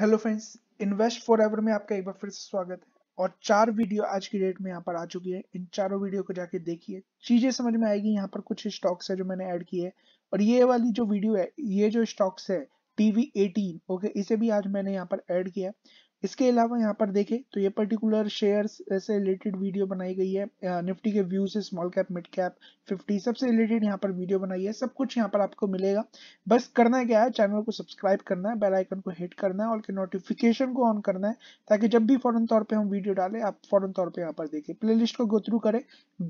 hello friends invest forever में आपका एक बार फिर से स्वागत है और चार वीडियो आज की डेट में यहाँ पर आ चुकी है इन चारों वीडियो को जाके देखिए चीजें समझ में आएगी यहाँ पर कुछ स्टॉक्स है जो मैंने ऐड किए है और ये वाली जो वीडियो है ये जो स्टॉक्स है टीवी एटीन ओके इसे भी आज मैंने यहाँ पर ऐड किया इसके अलावा यहाँ पर देखें तो ये पर्टिकुलर शेयर्स से रिलेटेड वीडियो बनाई गई है निफ्टी के व्यू से स्मॉल कैप मिड कैप 50 सबसे रिलेटेड यहाँ पर वीडियो बनाई है सब कुछ यहाँ पर आपको मिलेगा बस करना क्या है चैनल को सब्सक्राइब करना है बेल आइकन को हिट करना है और नोटिफिकेशन को ऑन करना है ताकि जब भी फौरन तौर पर हम वीडियो डालें आप फौरन तौर पर यहाँ पर देखें प्ले को गो थ्रू करें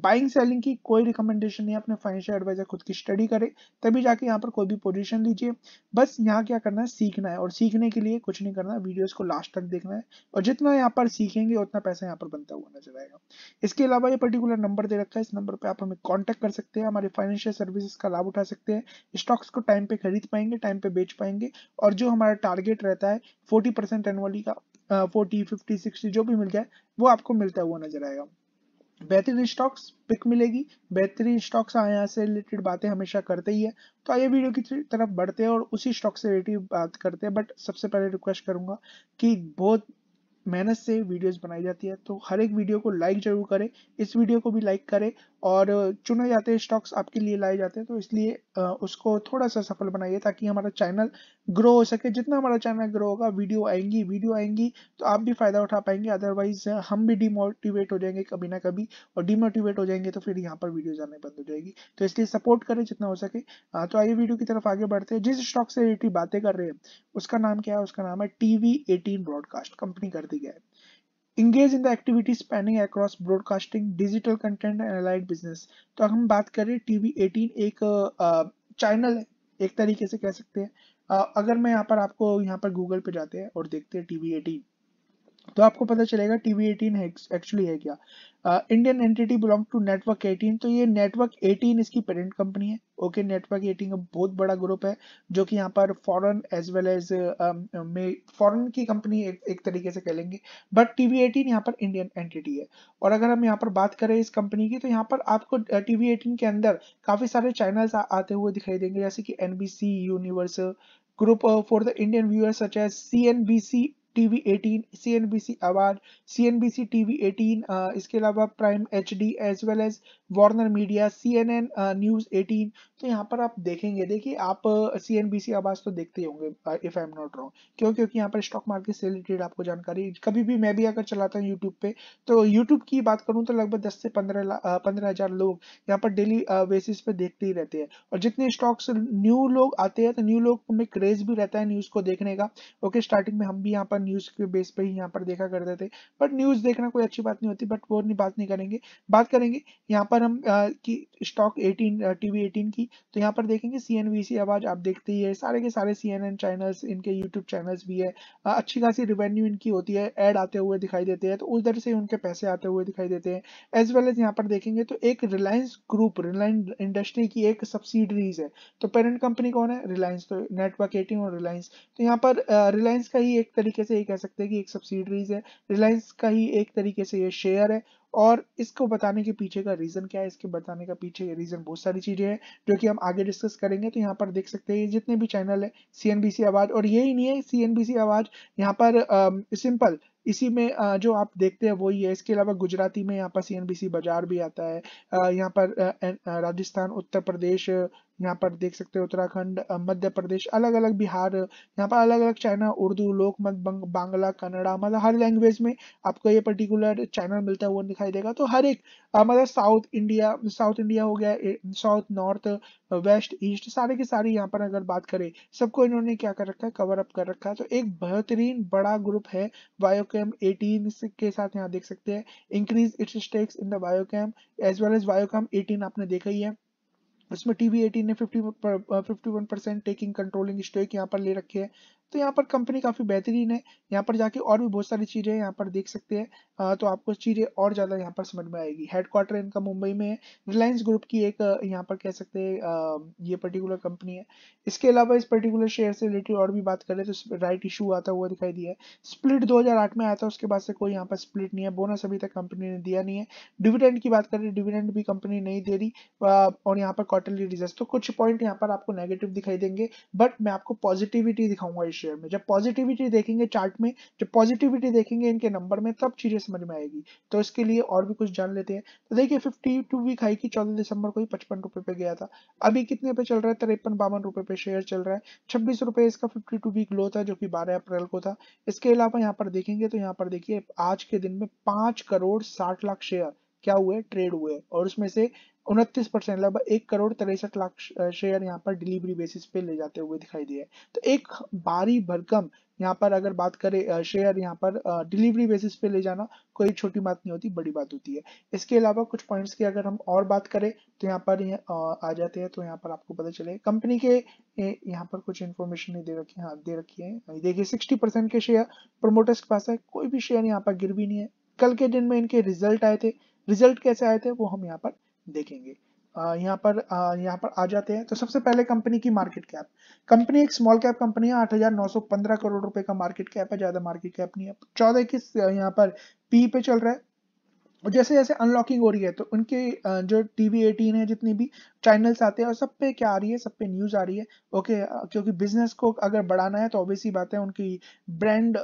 बाइंग सेलिंग की कोई रिकमेंडेशन नहीं अपने फाइनेंशियल एडवाइजर खुद की स्टडी करें तभी जाके यहाँ पर कोई भी पोजिशन लीजिए बस यहाँ क्या करना है सीखना है और सीखने के लिए कुछ नहीं करना वीडियोज को लास्ट तक देखें सीखना है और जितना यहाँ पर सीखेंगे उतना पैसा यहाँ पर बनता हुआ नजर आएगा इसके अलावा ये पर्टिकुलर नंबर दे रखा है इस नंबर पर आप हमें कॉन्टेक्ट कर सकते हैं हमारे फाइनेंशियल सर्विसेज का लाभ उठा सकते हैं स्टॉक्स को टाइम पे खरीद पाएंगे टाइम पे बेच पाएंगे और जो हमारा टारगेट रहता है फोर्टी परसेंट का फोर्टी फिफ्टी सिक्सटी जो भी मिल जाए वो आपको मिलता हुआ नजर आएगा बेहतरीन स्टॉक्स पिक मिलेगी बेहतरीन स्टॉक्स हाँ, यहाँ से रिलेटेड बातें हमेशा करते ही है तो आइए वीडियो की तरफ बढ़ते हैं और उसी स्टॉक से रिलेटेड बात करते हैं बट सबसे पहले रिक्वेस्ट करूंगा कि बहुत मेहनत से वीडियोस बनाई जाती है तो हर एक वीडियो को लाइक जरूर करें इस वीडियो को भी लाइक करें और चुने जाते हैं स्टॉक्स आपके लिए लाए जाते हैं तो इसलिए उसको थोड़ा सा सफल बनाइए ताकि हमारा चैनल ग्रो हो सके जितना हमारा चैनल ग्रो होगा वीडियो आएंगी वीडियो आएंगी तो आप भी फ़ायदा उठा पाएंगे अदरवाइज हम भी डिमोटिवेट हो जाएंगे कभी ना कभी और डिमोटिवेट हो जाएंगे तो फिर यहाँ पर वीडियोज आने बंद हो जाएगी तो इसलिए सपोर्ट करें जितना हो सके तो आइए वीडियो की तरफ आगे बढ़ते हैं जिस स्टॉक से रिलेटेड बातें कर रहे हैं उसका नाम क्या है उसका नाम है टी वी ब्रॉडकास्ट कंपनी कर दी गया है engage in the activity spanning across broadcasting digital content and allied business तो हम बात करें टीवी एटीन एक चैनल है एक तरीके से कह सकते हैं अगर मैं यहाँ पर आपको यहाँ पर गूगल पे जाते हैं और देखते हैं टीवी एटीन तो आपको पता चलेगा टीवी एटीन एक्चुअली है क्या Indian entity belong to network eighteen तो ये नेटवर्क एटीन इसकी पेरेंट कंपनी है ओके नेटवर्क एटीन का बहुत बड़ा ग्रुप है जो कि यहाँ पर foreign as well as foreign की कंपनी एक, एक तरीके से कह लेंगे बट टीवी एटीन यहाँ पर इंडियन एंटिटी है और अगर हम यहाँ पर बात करें इस कंपनी की तो यहाँ पर आपको टीवी uh, एटीन के अंदर काफी सारे चैनल्स आते हुए दिखाई देंगे जैसे कि NBC Universal group uh, for the Indian viewers such as CNBC TV 18 CNBC Awaaz CNBC TV 18 इसके अलावा prime HD as well as Warner media CNN news 18 तो यहाँ पर आप देखेंगे देखिए आप सी एन बी सी आवाज तो देखते होंगे if I am not wrong क्यों क्योंकि यहाँ पर स्टॉक मार्केट से रिलेटेड आपको जानकारी कभी भी मैं भी अगर चलाता हूँ यूट्यूब पे तो यूट्यूब की बात करूँ तो लगभग दस से पंद्रह पंद्रह हजार लोग यहाँ पर डेली बेसिस पे देखते ही रहते हैं और जितने स्टॉक्स न्यू लोग आते हैं तो न्यू लोग में क्रेज भी रहता है न्यूज को देखने का ओके स्टार्टिंग में हम भी यहाँ पर न्यूज के बेस पर ही यहाँ पर देखा करते थे बट न्यूज देखना कोई अच्छी बात नहीं होती बट वो नहीं बात नहीं करेंगे बात करेंगे यहाँ पर हम आ, की स्टॉक 18 टीवी 18 की तो यहाँ पर देखेंगे सी आवाज आप देखते ही है सारे के सारे सी चैनल्स इनके यूट्यूब चैनल्स भी है आ, अच्छी खासी रिवेन्यू इनकी होती है एड आते हुए दिखाई देते हैं तो उधर से उनके पैसे आते हुए दिखाई देते हैं एज वेल एज यहाँ पर देखेंगे तो एक रिलायंस ग्रुप रिलायंस इंडस्ट्री की एक सब्सिडरीज है तो पेरेंट कंपनी कौन है रिलायंस तो नेटवर्क एटीन और रिलायंस तो यहाँ पर रिलायंस का ही एक तरीके से से ही कह सकते हैं कि एक सब्सिडरीज है रिलायंस का ही एक तरीके से ये शेयर है और इसको बताने के पीछे का रीजन क्या है इसके बताने का पीछे का रीजन बहुत सारी चीजें हैं जो कि हम आगे डिस्कस करेंगे तो यहाँ पर देख सकते हैं जितने भी चैनल है सी आवाज और ये ही नहीं है सी आवाज यहाँ पर सिंपल इसी में जो आप देखते हैं वही है इसके अलावा गुजराती में यहाँ पर सीएनबीसी बाजार भी आता है यहाँ पर राजस्थान उत्तर प्रदेश यहाँ पर देख सकते हो उत्तराखंड मध्य प्रदेश अलग अलग बिहार यहाँ पर अलग अलग चाइना उर्दू लोक मत बांग्ला कन्नड़ा मतलब हर लैंग्वेज में आपको ये पर्टिकुलर चैनल मिलता है वो दिखाई देगा तो हर एक मतलब साउथ इंडिया साउथ इंडिया हो गया साउथ नॉर्थ वेस्ट ईस्ट सारे के सारे यहाँ पर अगर बात करें सबको इन्होंने क्या कर रखा है कवर अप कर रखा है तो एक बेहतरीन बड़ा ग्रुप है वायोकैम एटीन के साथ यहाँ देख सकते हैं increase its stakes in the Viacom as well as Viacom eighteen आपने देखा ही है उसमें टीवी एटीन ने fifty fifty one percent taking controlling stake यहाँ पर ले रखे है तो यहाँ पर कंपनी काफ़ी बेहतरीन है यहाँ पर जाके और भी बहुत सारी चीज़ें यहाँ पर देख सकते हैं तो आपको चीज़ें और ज़्यादा यहाँ पर समझ में आएगी हेडक्वार्टर इनका मुंबई में है रिलायंस ग्रुप की एक यहाँ पर कह सकते हैं ये पर्टिकुलर कंपनी है इसके अलावा इस पर्टिकुलर शेयर से रिलेटेड और भी बात करें तो राइट इशू आता हुआ दिखाई दिया है स्प्लिट दो में आया था उसके बाद से कोई यहाँ पर स्प्लिट नहीं है बोनस अभी तक कंपनी ने दिया नहीं है डिविडेंड की बात करें डिविडेंड भी कंपनी नहीं दे रही और यहाँ पर क्वार्टरली रिजल्ट तो कुछ पॉइंट यहाँ पर आपको नेगेटिव दिखाई देंगे बट मैं आपको पॉजिटिविटी दिखाऊंगा इस शेयर में जब पॉजिटिविटी देखेंगे चार्ट में जब पॉजिटिविटी देखेंगे इनके नंबर में तब चीजें समझ में आएगी तो इसके लिए और भी कुछ जान लेते हैं तो देखिए फिफ्टी टू वीक हाई की चौदह दिसंबर को ही पचपन रुपए पे गया था अभी कितने पे चल रहा है तिरपन बावन रुपए पे शेयर चल रहा है छब्बीस रुपए इसका फिफ्टी टू वीक लो था जो कि बारह अप्रैल को था इसके अलावा यहाँ पर देखेंगे तो यहाँ पर देखिए आज के दिन में पांच करोड़ साठ लाख शेयर क्या हुए ट्रेड हुए और उसमें से उनतीस परसेंट लगभग एक करोड़ तिरसठ लाख शेयर यहाँ पर डिलीवरी बेसिस पे ले जाते हुए दिखाई दिए तो एक भारी भरकम यहाँ पर अगर बात करें शेयर यहाँ पर डिलीवरी बेसिस पे ले जाना कोई छोटी बात नहीं होती बड़ी बात होती है इसके अलावा कुछ पॉइंट्स की अगर हम और बात करें तो यहाँ पर यह आ जाते हैं तो यहाँ पर आपको पता चले कंपनी के यहाँ पर कुछ इन्फॉर्मेशन हाँ, दे रखी है दे रखी है देखिए सिक्सटी परसेंट के शेयर प्रोमोटर्स के पास है कोई भी शेयर यहाँ पर गिर भी नहीं है कल के दिन में इनके रिजल्ट आए थे रिजल्ट कैसे आए थे वो हम यहाँ पर देखेंगे यहाँ पर यहाँ पर आ जाते हैं तो सबसे पहले कंपनी की मार्केट कैप कंपनी एक स्मॉल कैप कंपनी है 8,915 करोड़ रुपए का मार्केट कैप है ज्यादा मार्केट कैप नहीं है चौदह इक्कीस यहाँ पर पी पे चल रहा है और जैसे जैसे अनलॉकिंग हो रही है तो उनके जो टी वी एटीन है जितनी भी चैनल्स आते हैं और सब पे क्या आ रही है सब पे न्यूज़ आ रही है ओके क्योंकि बिजनेस को अगर बढ़ाना है तो ऑब्वियसली बात है उनकी ब्रांड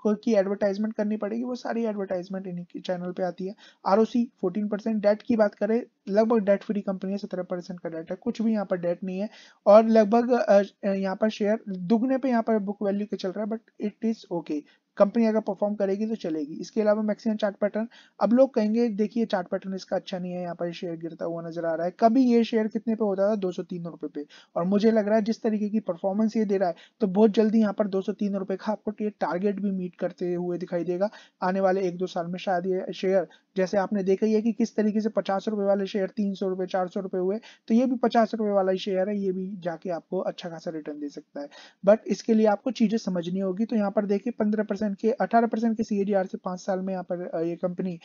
को की एडवर्टाइजमेंट करनी पड़ेगी वो सारी एडवर्टाइजमेंट इन्हीं के चैनल पे आती है R O C fourteen percent debt की बात करें लगभग डेट फ्री कंपनी है सत्रह परसेंट का डेट है कुछ भी यहाँ पर डेट नहीं है और लगभग यहाँ पर शेयर दुगने पे यहाँ पर बुक वैल्यू के चल रहा है but it is okay company अगर परफॉर्म करेगी तो चलेगी इसके अलावा मैक्सिमम चार्ट पैटर्न अब लोग कहेंगे देखिए चार्ट पैटर्न इसका अच्छा नहीं है यहाँ पर शेयर गिरता हुआ नजर आ रहा है कभी ये शेयर कितने पे होता था दो सौ रुपए पे और मुझे लग रहा है जिस तरीके की परफॉर्मेंस ये दे रहा है तो बहुत जल्दी यहाँ पर दो सौ रुपए का आपको टारगेट भी मीट करते हुए दिखाई देगा आने वाले एक दो साल में शायद ये शेयर जैसे आपने देखा ही है कि किस तरीके से पचास रुपए वाले शेयर तीन सौ रुपए चार सौ रुपए हुए तो ये भी पचास रुपए वाला ही शेयर है ये भी जाके आपको अच्छा खासा रिटर्न दे सकता है बट इसके लिए आपको चीजें समझनी होगी तो यहाँ पर देखिए पंद्रह परसेंट के अठारह परसेंट के सीएडीआर से पांच साल में यहाँ पर ये कंपनी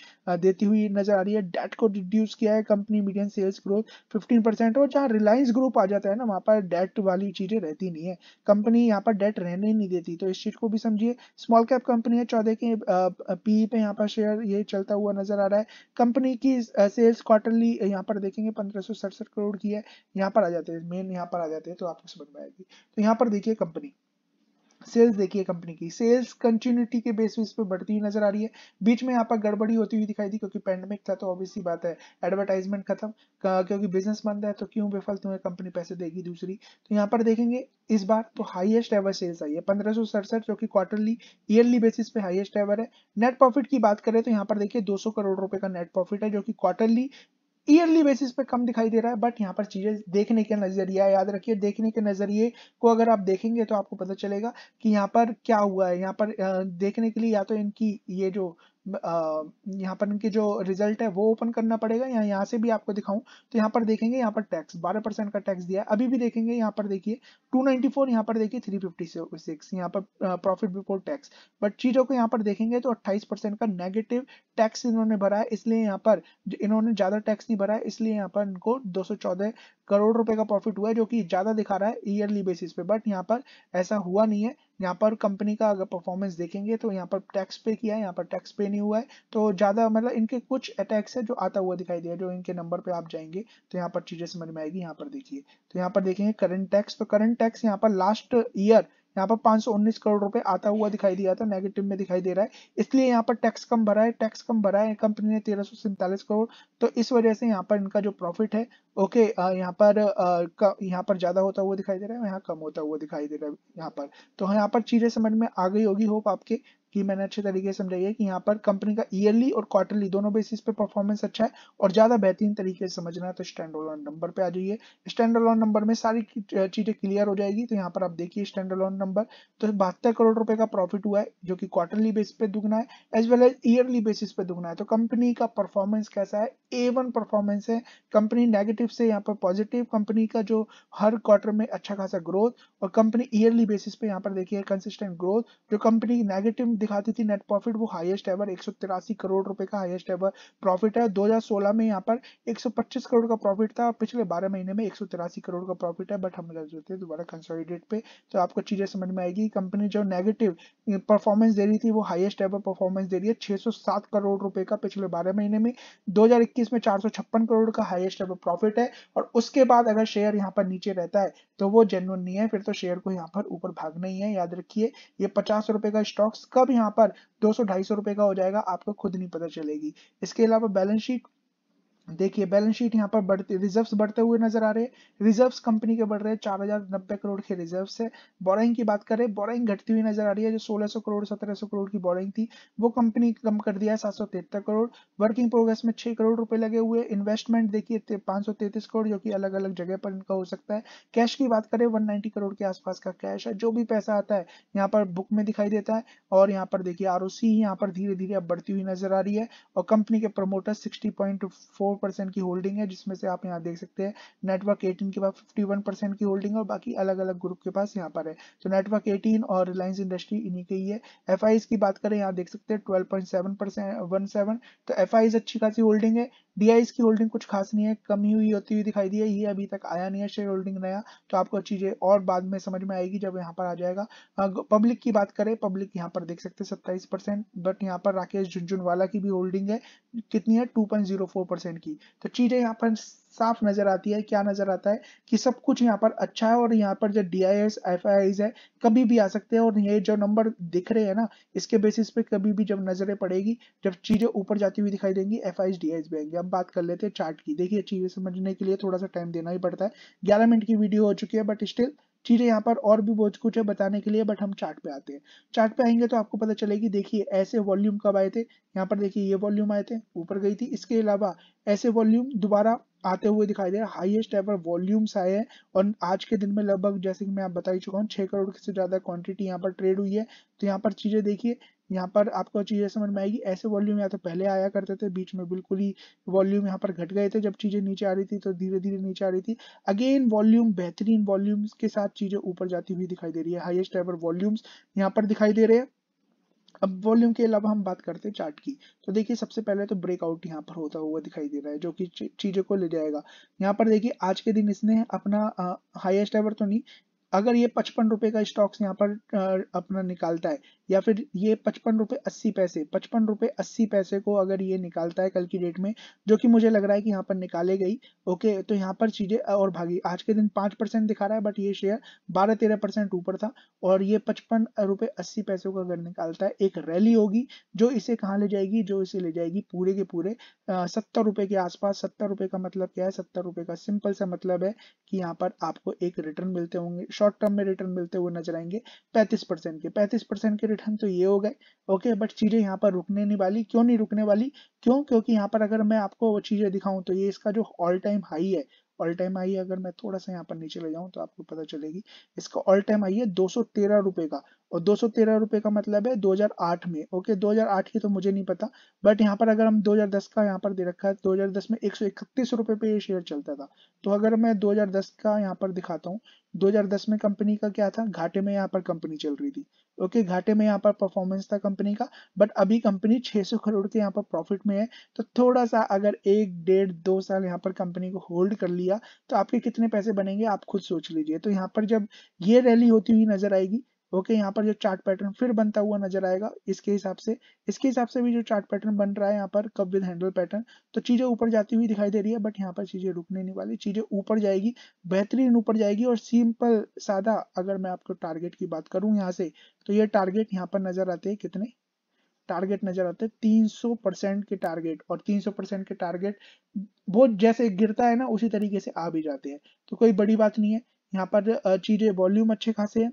देती हुई नजर आ रही है डेट को रिड्यूस किया है company medium sales growth fifteen percent और जहाँ रिलायंस ग्रुप आ जाता है ना वहाँ पर डेट वाली चीजें रहती नहीं है कंपनी यहाँ पर डेट रहने ही नहीं देती तो इस चीज को भी समझिए स्मॉल कैप कंपनी है चौदह के पी e पे यहाँ पर शेयर ये चलता हुआ नजर आ रहा है कंपनी की सेल्स क्वार्टरली यहाँ पर देखेंगे पंद्रह करोड़ की है यहाँ पर आ जाते हैं मेन यहाँ पर आ जाते हैं तो आपको समझ में आएगी तो यहाँ पर देखिए कंपनी सेल्स देखिए कंपनी की सेल्स कंटिन्यूटी के बेसिस पे बढ़ती हुई नजर आ रही है बीच में यहाँ पर गड़बड़ी होती हुई दिखाई दी क्योंकि पैंडमिक था तो ऑब्वियसली बात है एडवर्टाइजमेंट खत्म क्योंकि बिजनेस मंद है तो क्यों बेफल तुम्हें कंपनी पैसे देगी दूसरी तो यहाँ पर देखेंगे इस बार तो हाईएस्ट एवर सेल्स आई है पंद्रह जो कि क्वार्टरली ईयरली बेसिस पे हाईएस्ट एवर है नेट प्रॉफिट की बात करें तो यहाँ पर देखिए 200 करोड़ रुपए का नेट प्रॉफिट है जो कि क्वार्टरली ईयरली बेसिस पे कम दिखाई दे रहा है बट यहाँ पर चीजें देखने के नजरिया याद रखिए देखने के नजरिए को अगर आप देखेंगे तो आपको पता चलेगा कि यहाँ पर क्या हुआ है यहाँ पर देखने के लिए या तो इनकी ये जो यहाँ पर इनके जो रिजल्ट है वो ओपन करना पड़ेगा या यहाँ से भी आपको दिखाऊं तो यहाँ पर देखेंगे यहाँ पर टैक्स 12 परसेंट का टैक्स दिया है अभी भी देखेंगे यहाँ पर देखिए 294 यहाँ पर देखिए थ्री फिफ्टी सिक्स यहाँ पर प्रॉफिट बिफोर टैक्स बट चीज़ों को यहाँ पर देखेंगे तो अट्ठाईस का नेगेटिव टैक्स इन्होंने भरा है इसलिए यहाँ पर इन्होंने ज़्यादा टैक्स नहीं भरा है इसलिए यहाँ पर इनको दो करोड़ रुपए का प्रॉफिट हुआ है जो कि ज़्यादा दिखा रहा है ईयरली बेसिस पे बट यहाँ पर ऐसा हुआ नहीं है यहाँ पर कंपनी का अगर परफॉर्मेंस देखेंगे तो यहाँ पर टैक्स पे किया है यहाँ पर टैक्स पे नहीं हुआ है तो ज़्यादा मतलब इनके कुछ अटैक्स है जो आता हुआ दिखाई दिया जो इनके नंबर पे आप जाएंगे तो यहाँ पर चीज़ें समझ में आएगी यहाँ पर देखिए तो यहाँ पर देखेंगे करंट टैक्स तो करंट टैक्स यहाँ पर लास्ट ईयर यहाँ पर 519 करोड़ रुपए आता हुआ दिखाई दिया था नेगेटिव में दिखाई दे रहा है इसलिए यहाँ पर टैक्स कम भरा है टैक्स कम भरा है कंपनी ने तेरह करोड़ तो इस वजह से यहाँ पर इनका जो प्रॉफिट है ओके यहाँ पर यहाँ पर ज्यादा होता हुआ दिखाई दे रहा है यहाँ कम होता हुआ दिखाई दे रहा है यहाँ पर तो यहाँ पर चीजें समझ में आ गई होगी होप आपके कि मैंने अच्छे तरीके से समझाई है कि यहाँ पर कंपनी का ईयरली और क्वार्टरली दोनों बेसिस पे परफॉर्मेंस अच्छा है और ज्यादा बेहतरीन तरीके से समझना है तो स्टैंड नंबर पे आ जाइए स्टैंड नंबर में सारी चीजें क्लियर हो जाएगी तो यहाँ पर आप देखिए स्टैंड नंबर तो बहत्तर करोड़ रुपए का प्रॉफिट हुआ है जो कि क्वार्टरली बेसिस पे दुगना है as well as yearly basis पे दुगना है तो कंपनी का परफॉर्मेंस कैसा है ए वन परफॉर्मेंस है कंपनी नेगेटिव से यहाँ पर पॉजिटिव कंपनी का जो हर क्वार्टर में अच्छा खासा ग्रोथ और कंपनी ईयरली बेसिस पे यहाँ पर देखिए कंसिस्टेंट ग्रोथ जो कंपनी नेगेटिव दिखाती थी नेट प्रॉफिट वो हाईएस्ट एवर एक करोड़ रुपए का हाईएस्ट एवर प्रॉफिट है 2016 में यहाँ पर 125 करोड़ का प्रॉफिट था पिछले 12 महीने में एक करोड़ का प्रॉफिट है बट हम लग जाते हैं दोबारा कंसोलिडेट पे तो आपको चीजें समझ में आएगी कंपनी जो नेगेटिव परफॉर्मेंस दे रही थी वो हाइएस्ट एवर परफॉर्मेंस दे रही है छह करोड़ रुपए का पिछले बारह महीने में दो में चार करोड़ का हाइएस्ट एवर प्रॉफिट है और उसके बाद अगर शेयर यहाँ पर नीचे रहता है तो वो जेनुअन नहीं है फिर तो शेयर को यहाँ पर ऊपर भागना ही है याद रखिए ये पचास रुपए का स्टॉक्स कब यहाँ पर दो सौ ढाई सौ रुपए का हो जाएगा आपको खुद नहीं पता चलेगी इसके अलावा बैलेंस शीट देखिए बैलेंस शीट यहाँ पर बढ़ते रिजर्व्स बढ़ते हुए नजर आ रहे हैं रिजर्व्स कंपनी के बढ़ रहे हैं चार हजार नब्बे करोड़ के रिजर्व्स है बोरिंग की बात करें बोरिंग घटती हुई नजर आ रही है जो 1600 करोड़ 1700 करोड़ की बोरिंग थी वो कंपनी कम कर दिया है सात करोड़ वर्किंग प्रोग्रेस में छह करोड़ रुपए लगे हुए इन्वेस्टमेंट देखिए पांच करोड़ जो की अलग अलग जगह पर इनका हो सकता है कैश की बात करें वन करोड़ के आसपास का कैश है जो भी पैसा आता है यहाँ पर बुक में दिखाई देता है और यहाँ पर देखिए आर यहाँ पर धीरे धीरे अब बढ़ती हुई नजर आ रही है और कंपनी के promoter sixty point four percent की होल्डिंग है जिसमें से आप यहाँ देख सकते हैं नेटवर्क एटीन के पास फिफ्टी वन परसेंट की होल्डिंग है और बाकी अलग अलग ग्रुप के पास यहाँ पर है तो नेटवर्क एटीन और रिलायंस इंडस्ट्री इन्हीं ही है एफ की बात करें यहाँ देख सकते हैं twelve point seven one seven तो एफ अच्छी खासी होल्डिंग है डीआईस की होल्डिंग कुछ खास नहीं है कमी हुई होती हुई दिखाई दी है ये अभी तक आया नहीं है शेयर होल्डिंग नया तो आपको चीजें और बाद में समझ में आएगी जब यहाँ पर आ जाएगा पब्लिक की बात करें पब्लिक यहाँ पर देख सकते हैं सत्ताईस परसेंट बट यहाँ पर राकेश झुंझुनवाला की भी होल्डिंग है कितनी है टू की तो चीजें यहाँ पर साफ नजर आती है क्या नजर आता है कि सब कुछ यहाँ पर अच्छा है और यहाँ पर जो D I S F I I's है कभी भी आ सकते हैं और ये जो नंबर दिख रहे हैं ना इसके बेसिस पे कभी भी जब नजरें पड़ेगी जब चीजें ऊपर जाती हुई दिखाई देंगी एफ आई एस आईज भी आएंगे अब बात कर लेते हैं चार्ट की देखिए चीजें समझने के लिए थोड़ा सा टाइम देना ही पड़ता है ग्यारह मिनट की वीडियो हो चुकी है बट स्टिल चीज़ें यहाँ पर और भी बहुत कुछ है बताने के लिए बट हम चार्ट पे आते हैं चार्ट पे आएंगे तो आपको पता चलेगी देखिए ऐसे वॉल्यूम कब आए थे यहाँ पर देखिए ये वॉल्यूम आए थे ऊपर गई थी इसके अलावा ऐसे वॉल्यूम दोबारा आते हुए दिखाई दे रहे है हाईएस्ट एवर वॉल्यूम्स आए हैं और आज के दिन में लगभग जैसे कि मैं आप बता ही चुका हूँ छह करोड़ से ज्यादा क्वांटिटी यहाँ पर ट्रेड हुई है तो यहाँ पर चीजें देखिए यहाँ पर आपको चीज़ें समझ में आएगी ऐसे वॉल्यूम या तो पहले आया करते थे बीच में बिल्कुल ही वॉल्यूम यहाँ पर घट गए थे जब चीज़ें नीचे आ रही थी तो धीरे धीरे नीचे आ रही थी अगेन वॉल्यूम बेहतरीन वॉल्यूम्स के साथ चीज़ें ऊपर जाती हुई दिखाई दे रही है हाइएस्ट एवर वॉल्यूम्स यहाँ पर दिखाई दे रहे हैं अब वॉल्यूम के अलावा हम बात करते हैं चार्ट की तो देखिए सबसे पहले तो ब्रेकआउट यहाँ पर होता हुआ दिखाई दे रहा है जो कि चीज़ों को ले जाएगा यहाँ पर देखिए आज के दिन इसने अपना हाईएस्ट एवर तो नहीं अगर ये पचपन रुपए का स्टॉक्स यहाँ पर आ, अपना निकालता है या फिर ये पचपन रुपये अस्सी पैसे पचपन रुपये अस्सी पैसे को अगर ये निकालता है कल की डेट में जो कि मुझे लग रहा है कि यहाँ पर निकाले गई ओके तो यहाँ पर चीज़ें और भागी आज के दिन पाँच परसेंट दिखा रहा है बट ये शेयर बारह तेरह परसेंट ऊपर था और ये पचपन रुपये अस्सी पैसे को अगर निकालता है एक रैली होगी जो इसे कहाँ ले जाएगी जो इसे ले जाएगी पूरे के पूरे सत्तर रुपये के आसपास सत्तर रुपये का मतलब क्या है सत्तर रुपये का सिंपल सा मतलब है कि यहाँ पर आपको एक रिटर्न मिलते होंगे शॉर्ट टर्म में रिटर्न मिलते हुए नजर आएंगे पैंतीस परसेंट के पैंतीस परसेंट के गठन तो ये हो गए ओके बट चीज़ें यहाँ पर रुकने नहीं वाली क्यों नहीं रुकने वाली क्यों क्योंकि यहाँ पर अगर मैं आपको वो चीज़ें दिखाऊं तो ये इसका जो ऑल टाइम हाई है ऑल टाइम हाई अगर मैं थोड़ा सा यहाँ पर नीचे ले जाऊँ तो आपको पता चलेगी इसका ऑल टाइम हाई है दो रुपए का और दो रुपए का मतलब है 2008 में ओके 2008 की तो मुझे नहीं पता बट यहाँ पर अगर हम 2010 का यहाँ पर दे रखा है 2010 में एक रुपए पे ये शेयर चलता था तो अगर मैं 2010 का यहाँ पर दिखाता हूँ 2010 में कंपनी का क्या था घाटे में यहाँ पर कंपनी चल रही थी ओके okay, घाटे में यहाँ पर परफॉर्मेंस था कंपनी का बट अभी कंपनी 600 करोड़ के यहाँ पर प्रॉफिट में है तो थोड़ा सा अगर एक डेढ़ दो साल यहाँ पर कंपनी को होल्ड कर लिया तो आपके कितने पैसे बनेंगे आप खुद सोच लीजिए तो यहाँ पर जब ये रैली होती हुई नजर आएगी ओके यहाँ पर जो चार्ट पैटर्न फिर बनता हुआ नजर आएगा इसके हिसाब से इसके हिसाब से भी जो चार्ट पैटर्न बन रहा है यहाँ पर कब विद हैंडल पैटर्न तो चीजें ऊपर जाती हुई दिखाई दे रही है बट यहाँ पर चीजें रुकने नहीं वाली चीजें ऊपर जाएगी बेहतरीन ऊपर जाएगी और सिंपल सादा अगर मैं आपको टारगेट की बात करूँ यहाँ से तो ये टारगेट यहाँ पर नजर आते हैं कितने टारगेट नजर आते हैं 300 परसेंट के टारगेट और 300 परसेंट के टारगेट वो जैसे गिरता है ना उसी तरीके से आ भी जाते हैं तो कोई बड़ी बात नहीं है यहाँ पर चीजें वॉल्यूम अच्छे खासे हैं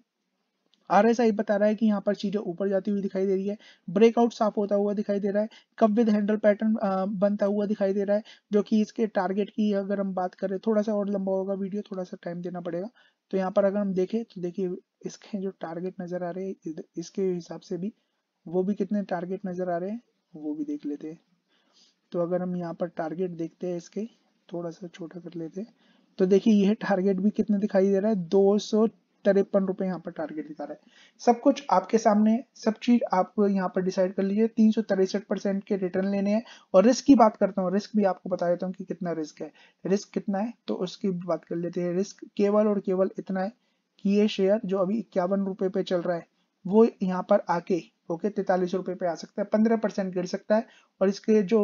आर एस आई बता रहा है कि यहाँ पर चीजें ऊपर जाती हुई दिखाई दे रही है ब्रेकआउट साफ होता हुआ दिखाई दे रहा है कब विद हैंडल पैटर्न बनता हुआ दिखाई दे रहा है जो कि इसके टारगेट की अगर हम बात करें थोड़ा सा और लंबा होगा वीडियो थोड़ा सा टाइम देना पड़ेगा तो यहाँ पर अगर हम देखें तो देखिए इसके जो टारगेट नजर आ रहे हैं इसके हिसाब से भी वो भी कितने टारगेट नजर आ रहे हैं वो भी देख लेते हैं तो अगर हम यहाँ पर टारगेट देखते हैं इसके थोड़ा सा छोटा कर लेते हैं तो देखिए यह टारगेट भी कितने दिखाई दे रहा है दो तिरपन रुपए यहाँ पर टारगेट दिखा रहा है सब कुछ आपके सामने सब चीज आप यहाँ पर डिसाइड कर लीजिए तीन सौ तिरसठ परसेंट के रिटर्न लेने हैं और रिस्क की बात करता हूँ रिस्क भी आपको बता देता हूँ कि कितना रिस्क है रिस्क कितना है तो उसकी बात कर लेते हैं रिस्क केवल और केवल इतना है कि ये शेयर जो अभी इक्यावन रुपए पे चल रहा है वो यहाँ पर आके ओके तैतालीस रुपए पे आ सकता है पंद्रह परसेंट गिर सकता है और इसके जो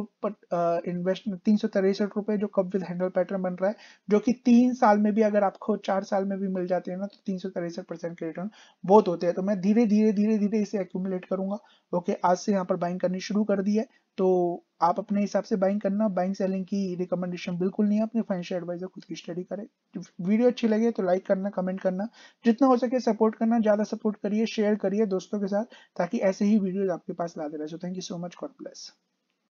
इन्वेस्ट तीन सौ तिरसठ रुपए जो कब विद हैंडल पैटर्न बन रहा है जो कि तीन साल में भी अगर आपको चार साल में भी मिल जाते हैं ना तो तीन सौ तिरसठ परसेंट के रिटर्न बहुत होते हैं तो मैं धीरे धीरे धीरे धीरे इसे एक्यूमुलेट करूंगा ओके आज से यहाँ पर बाइंग करनी शुरू कर दी है तो आप अपने हिसाब से बाइंग करना बाइंग सेलिंग की रिकमेंडेशन बिल्कुल नहीं है अपने फाइनेंशियल एडवाइजर खुद की स्टडी करें वीडियो तो अच्छी लगे तो लाइक करना कमेंट करना जितना हो सके सपोर्ट करना ज्यादा सपोर्ट करिए शेयर करिए दोस्तों के साथ ताकि ऐसे ऐसे ही वीडियोज आपके पास लाते रहे so thank you so much God bless